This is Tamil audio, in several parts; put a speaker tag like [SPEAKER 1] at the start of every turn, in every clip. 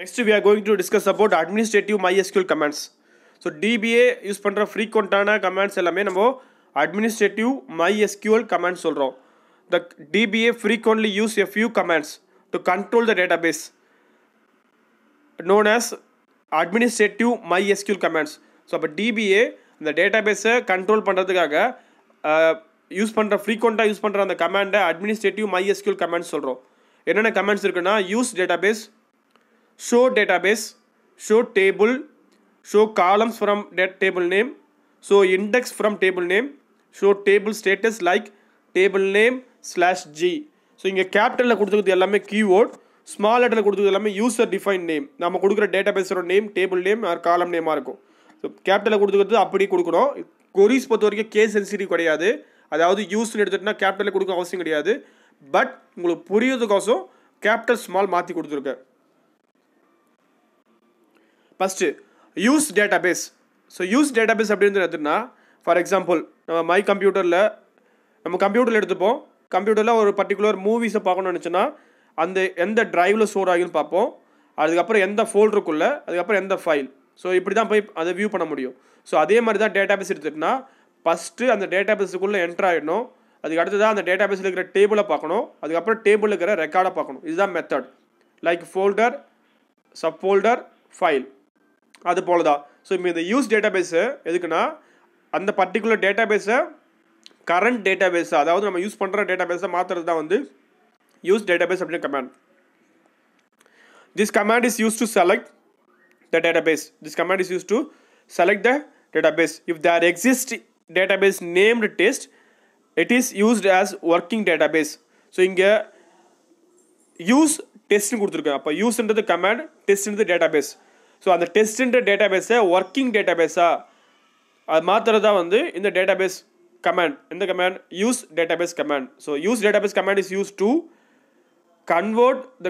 [SPEAKER 1] Next we are going to discuss about administrative MySQL commands so DBA use பண்ணுற ஃப்ரீக்வெண்ட்டான கமெண்ட்ஸ் எல்லாமே நம்ம அட்மினிஸ்ட்ரேட்டிவ் மைஎஸ்கியூஎல் கமெண்ட்ஸ் சொல்கிறோம் the DBA frequently use a few commands to control the database known as administrative MySQL commands so அப்போ டிபிஏ அந்த பேஸை கண்ட்ரோல் பண்ணுறதுக்காக யூஸ் பண்ணுற ஃப்ரீக்வெண்ட்டாக யூஸ் பண்ணுற அந்த கமெண்டை அட்மினிஸ்ட்ரேட்டிவ் மைஎஸ்கியூல் கமெண்ட்ஸ் சொல்கிறோம் என்னென்ன கமெண்ட்ஸ் இருக்குன்னா use database show database show table show columns from that table name show index from table name show table status like table name slash g so இங்கே கேபிட்டலில் கொடுத்துருக்குது எல்லாமே கீவேர்ட் ஸ்மால் லெட்டரில் கொடுத்துருக்குது எல்லாமே யூசர் டிஃபைன் நேம் நம்ம கொடுக்குற டேட்டா பேஸோட name table name or column நேமாக இருக்கும் ஸோ கேபிட்டலில் கொடுத்துக்கிறது அப்படி கொடுக்கணும் கொரிஸ் பொறுத்த வரைக்கும் கேஸ் சென்சிட்டிவ் கிடையாது அதாவது யூஸ்னு எடுத்துகிட்டுனா கேபிட்டலில் கொடுக்க அவசியம் கிடையாது பட் உங்களுக்கு புரியதுக்கோசம் கேபிட்டல் ஸ்மால் மாற்றி கொடுத்துருக்கேன் first use database so use database அப்படின்றது எதுனா ஃபார் எக்ஸாம்பிள் நம்ம மை கம்ப்யூட்டரில் நம்ம கம்ப்யூட்டரில் எடுத்துப்போம் கம்ப்யூட்டரில் ஒரு பர்டிகுலர் மூவிஸை பார்க்கணும்னு நினச்சோன்னா அந்த எந்த ட்ரைவில் ஸ்டோர் ஆகியும் பார்ப்போம் அதுக்கப்புறம் எந்த ஃபோல்டருக்குள்ளே அதுக்கப்புறம் எந்த ஃபைல் ஸோ இப்படி தான் போய் அதை வியூ பண்ண முடியும் ஸோ அதே மாதிரி தான் டேட்டாபேஸ் எடுத்துட்டுனா ஃபஸ்ட்டு அந்த டேட்டாபேஸுக்குள்ளே என்ட்ரு ஆகிடணும் அதுக்கு தான் அந்த டேட்டாபேஸில் இருக்கிற டேபிளை பார்க்கணும் அதுக்கப்புறம் டேபிளில் இருக்கிற ரெக்கார்டை பார்க்கணும் இதுதான் method like folder sub folder file அது போல தான் ஸோ இப்போ இந்த யூஸ் டேட்டா பேஸு எதுக்குன்னா அந்த பர்டிகுலர் டேட்டா பேஸை கரண்ட் டேட்டா அதாவது நம்ம யூஸ் பண்ணுற டேட்டா பேஸை மாற்றுறது தான் வந்து யூஸ் டேட்டா பேஸ் அப்படின்னு command this command is use to select the database this command is use to select the database if there exist database named test it is used as working database so இங்கே யூஸ் டெஸ்ட்னு கொடுத்துருக்கேன் அப்போ யூஸ்ன்றது கமாண்ட் டெஸ்ட்ன்றது டேட்டா பேஸ் ஸோ அந்த டெஸ்ட்டுன்ற டேட்டா பேஸை ஒர்க்கிங் டேட்டா பேஸாக அது மாற்றுறது தான் வந்து இந்த டேட்டா பேஸ் கமாண்ட் இந்த command use database command so use database command is use to convert the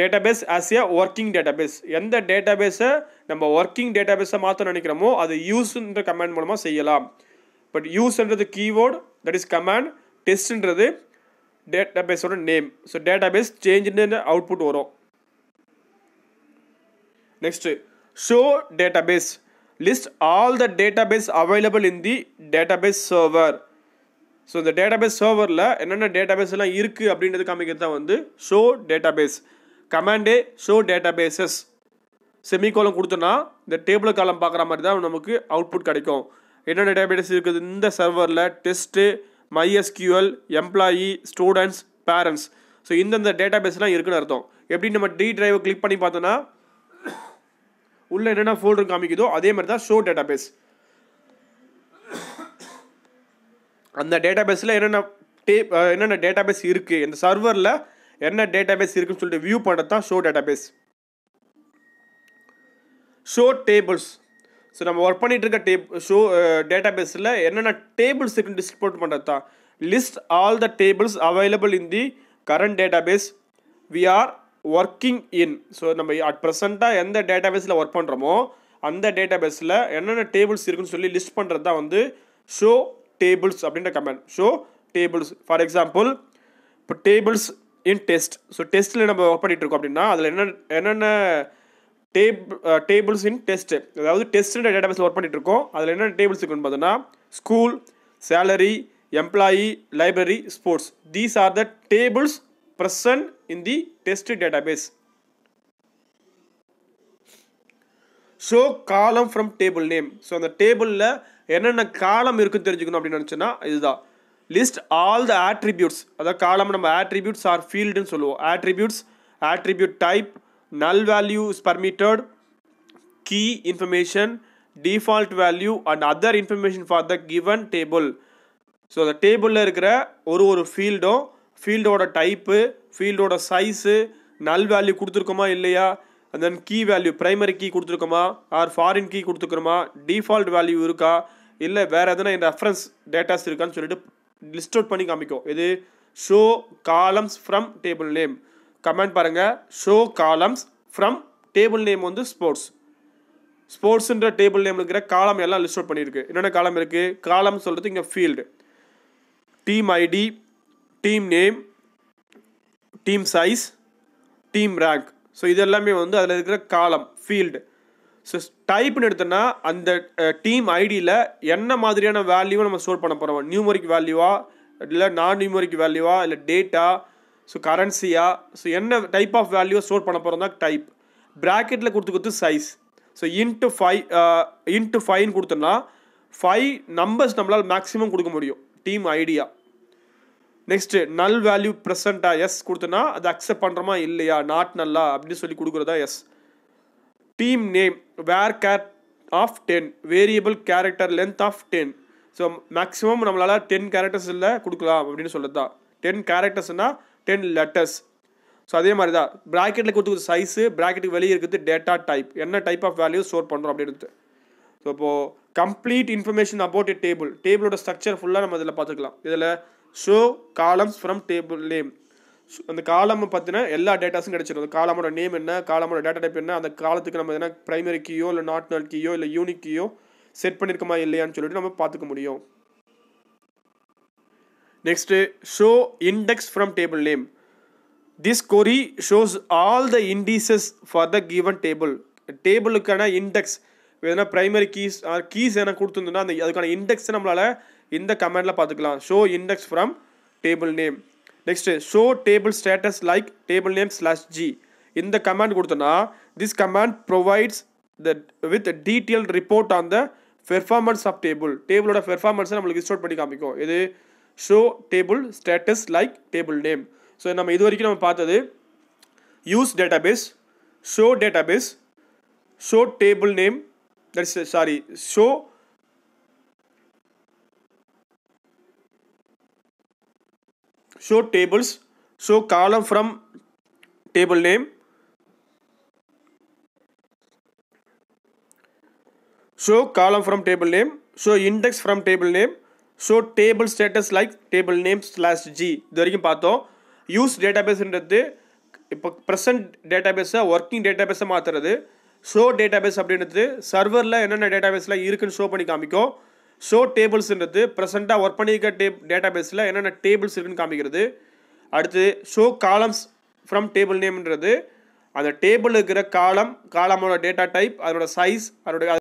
[SPEAKER 1] database as a working database எந்த டேட்டாபேஸை நம்ம ஒர்க்கிங் டேட்டாபேஸை மாற்ற நினைக்கிறோமோ அது யூஸ்ன்ற கமாண்ட் மூலமாக செய்யலாம் பட் யூஸ்ன்றது கீவேர்டு தட் இஸ் கமாண்ட் டெஸ்ட்ன்றது டேட்டாபேஸோட நேம் ஸோ டேட்டாபேஸ் சேஞ்சுன்னு அவுட்புட் வரும் next show database list all the database available in the database server so இந்த டேட்டாபேஸ் சர்வரில் என்னென்ன டேட்டாபேஸ் எல்லாம் இருக்குது அப்படின்றது காமிக்கிறது தான் வந்து ஷோ டேட்டாபேஸ் கமாண்டே ஷோ டேட்டாபேசஸ் செமிகோலம் கொடுத்தோன்னா இந்த டேபிள் காலம் பார்க்குற மாதிரி தான் நமக்கு அவுட்புட் கிடைக்கும் என்னென்ன டேட்டாபேஸ் இருக்குது இந்த சர்வரில் test MySQL employee students parents so இந்தந்த டேட்டாபேஸ்லாம் இருக்குன்னு அர்த்தம் எப்படி நம்ம டி டிரைவை கிளிக் பண்ணி பார்த்தோன்னா உள்ளே என்னென்ன ஃபோல்டர் காமிக்குதோ அதே மாதிரி தான் ஷோ டேட்டா பேஸ் அந்த டேட்டா பேஸில் என்னென்ன டே என்னென்ன டேட்டா பேஸ் இருக்குது இந்த சர்வரில் என்ன டேட்டா பேஸ் இருக்குன்னு சொல்லிட்டு வியூ பண்ணுறது தான் show database show tables so நம்ம ஒர்க் பண்ணிகிட்டு இருக்க டேப் ஷோ டேட்டா பேஸில் என்னென்ன டேபிள்ஸ் இருக்குன்னு டிஸ்போர்ட் பண்ணுறது தான் list all the tables available in the current database we are working in so நம்ம அட் ப்ரெசண்ட்டாக எந்த டேட்டாபேஸில் ஒர்க் பண்ணுறோமோ அந்த டேட்டாபேஸில் என்னென்ன டேபிள்ஸ் இருக்குன்னு சொல்லி லிஸ்ட் பண்ணுறது தான் வந்து ஷோ டேபிள்ஸ் அப்படின்ற command show tables for example இப்போ டேபிள்ஸ் இன் டெஸ்ட் ஸோ டெஸ்ட்டில் நம்ம ஒர்க் பண்ணிகிட்டு இருக்கோம் அப்படின்னா அதில் என்ன என்னென்ன டேப் டேபிள்ஸ் இன் டெஸ்ட்டு அதாவது டெஸ்ட்டுன்ற டேட்டாபேஸில் ஒர்க் பண்ணிகிட்டு இருக்கோம் அதில் என்னென்ன டேபிள்ஸ் இருக்குன்னு பார்த்தோன்னா school salary employee library sports these are the tables person in the test database. Show column from table name so அந்த டேபிளில் என்னென்ன காலம் இருக்குன்னு தெரிஞ்சுக்கணும் அப்படின்னு நினச்சோன்னா இதுதான் லிஸ்ட் ஆல் த ஆட்ரிபியூட்ஸ் அதாவது காலம் நம்ம ஆட்ரிபியூட்ஸ் ஆர் ஃபீல்டுன்னு சொல்லுவோம் attributes attribute type null value is permitted key information default value and other information for the given table so அந்த டேபிளில் இருக்கிற ஒரு ஒரு ஃபீல்டும் ஃபீல்டோட டைப்பு ஃபீல்டோட சைஸு நல் வேல்யூ கொடுத்துருக்கோமா இல்லையா and then key value primary key கொடுத்துருக்கோமா ஆர் ஃபாரின் கீ கொடுத்துருக்கோமா டிஃபால்ட் வேல்யூ இருக்கா இல்லை வேறு எதனா ரெஃபரன்ஸ் டேட்டாஸ் இருக்கான்னு சொல்லிட்டு லிஸ்ட் அவுட் பண்ணி காமிக்கும் இது show columns from table name command பாருங்கள் show columns from table name வந்து ஸ்போர்ட்ஸ் ஸ்போர்ட்ஸுன்ற டேபிள் நேம் இருக்கிற காலம் எல்லாம் லிஸ்ட் அவுட் பண்ணியிருக்கு என்னென்ன காலம் இருக்குது காலம் சொல்கிறது இங்கே field team ID team name team size team rank so இதெல்லாமே வந்து அதில் இருக்கிற காலம் ஃபீல்டு ஸோ டைப்னு எடுத்தோன்னா அந்த டீம் ஐடியில் என்ன மாதிரியான வேல்யூவை நம்ம ஸ்டோர் பண்ண போகிறோம் நியூமரிக் வேல்யூவா இல்லை நான் நியூமரிக் வேல்யூவா இல்லை டேட்டா ஸோ கரன்சியா ஸோ என்ன டைப் ஆஃப் வேல்யூவை ஸ்டோர் பண்ண போகிறோம் தான் டைப் ப்ராக்கெட்டில் கொடுத்து கொடுத்து size so int five int ஃபைவ்னு கொடுத்தோன்னா ஃபைவ் நம்பர்ஸ் நம்மளால் மேக்ஸிமம் கொடுக்க முடியும் டீம் ஐடியா நெக்ஸ்ட் நல் வேல்யூ ப்ரெசண்டா எஸ் கொடுத்தனா அது அக்செப்ட் பண்ணுறமா இல்லையா நாட் நல்லா அப்படின்னு சொல்லி கொடுக்குறதா yes team name var char of ten variable character length of ten so maximum நம்மளால் டென் கேரக்டர்ஸ் இல்லை கொடுக்கலாம் அப்படின்னு சொல்லுறதா தான் டென் கேரக்டர்ஸ்னால் டென் லெட்டர்ஸ் ஸோ அதே மாதிரி தான் ப்ராக்கெட்டில் கொடுத்துருக்க சைஸு ப்ராக்கெட்டுக்கு வெளியே இருக்குது டேட்டா டைப் என்ன டைப் ஆஃப் வேல்யூ ஸ்டோர் பண்ணுறோம் அப்படின்னு ஸோ இப்போது complete information about a table டேபிளோட ஸ்ட்ரக்சர் ஃபுல்லாக நம்ம இதில் பார்த்துக்கலாம் இதில் show columns from table name அந்த காலம் பார்த்தீங்கன்னா எல்லா டேட்டாஸும் கிடச்சிடும் அந்த காலமோட நேம் என்ன காலமோட டேட்டா டைப் என்ன அந்த காலத்துக்கு நம்ம எதனா ப்ரைமரி கீயோ இல்லை நாட் நாட் கீயோ இல்லை யூனிக் கீயோ செட் பண்ணியிருக்கோமா இல்லையான்னு சொல்லிட்டு நம்ம பார்த்துக்க முடியும் next show index from table name this query shows all the indices for the given table டேபிளுக்கான இண்டெக்ஸ் எதனா ப்ரைமரி கீஸ் கீஸ் எதனா கொடுத்துருந்தோம்னா அந்த அதுக்கான இண்டெக்ஸை நம்மளால் இந்த கமெண்டில் பார்த்துக்கலாம் show index from table name next show table status like table name slash G இந்த கமெண்ட் கொடுத்தோன்னா this command provides the with detail report on the performance of table டேபிளோட பெர்ஃபார்மன்ஸை நம்மளுக்கு ஸ்டோர் பண்ணி காமிக்கும் இது show table status like table name so நம்ம இது வரைக்கும் நம்ம பார்த்தது use database show database show table name that's sorry show show tables show column from table name show column from table name show index from table name show table status like table name slash G இது வரைக்கும் பார்த்தோம் யூஸ் டேட்டாபேஸ்ன்றது இப்போ ப்ரெசன்ட் டேட்டாபேஸை ஒர்க்கிங் டேட்டாபேஸை மாற்றுறது ஷோ டேட்டாபேஸ் அப்படின்றது சர்வரில் என்னென்ன டேட்டாபேஸில் இருக்குன்னு ஷோ பண்ணி காமிக்கும் ஷோ டேபிள்ஸ்ன்றது ப்ரெசெண்ட்டாக ஒர்க் பண்ணியிருக்க டேப் டேட்டா பேஸில் என்னென்ன டேபிள்ஸ் இருக்குன்னு காமிக்கிறது அடுத்து ஷோ காலம்ஸ் ஃப்ரம் டேபிள் நேம்ன்றது அந்த டேபிள் இருக்கிற காலம் காலமோட டேட்டா டைப் அதனோட சைஸ் அதனுடைய